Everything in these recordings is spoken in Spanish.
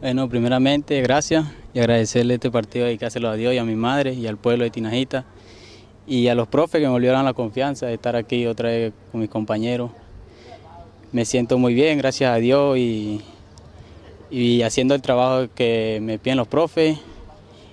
Bueno, primeramente, gracias y agradecerle este partido y que a Dios y a mi madre y al pueblo de Tinajita y a los profes que me volvieron la confianza de estar aquí otra vez con mis compañeros. Me siento muy bien, gracias a Dios y, haciendo el trabajo que me piden los profes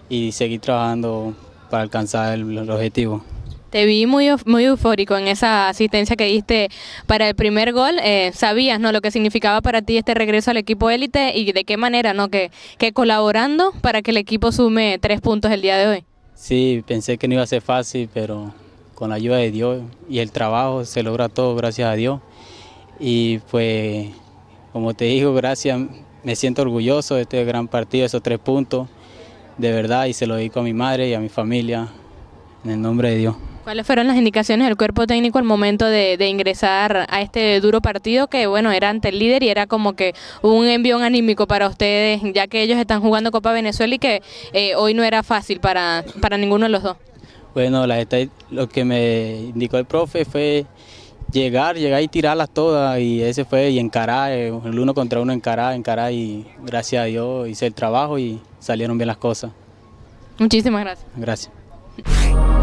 y seguir trabajando para alcanzar el objetivo. Te vi muy, muy eufórico en esa asistencia que diste para el primer gol. Eh, sabías ¿no? lo que significaba para ti este regreso al equipo élite y de qué manera ¿no? que, colaborando para que el equipo sume tres puntos el día de hoy. Sí, pensé que no iba a ser fácil, pero con la ayuda de Dios y el trabajo se logra todo, gracias a Dios. Y pues, como te digo, gracias, me siento orgulloso de este gran partido, esos tres puntos, de verdad, y se lo dedico a mi madre y a mi familia, en el nombre de Dios. ¿Cuáles fueron las indicaciones del cuerpo técnico al momento de, ingresar a este duro partido que, bueno, era ante el líder y era como que un envión anímico para ustedes, ya que ellos están jugando Copa Venezuela y que eh, hoy no era fácil para, para ninguno de los dos? Bueno, lo que me indicó el profe fue llegar, llegar y tirarlas todas y ese fue y encarar, eh, el uno contra uno encarar, encarar y gracias a Dios hice el trabajo y salieron bien las cosas. Muchísimas gracias. Gracias.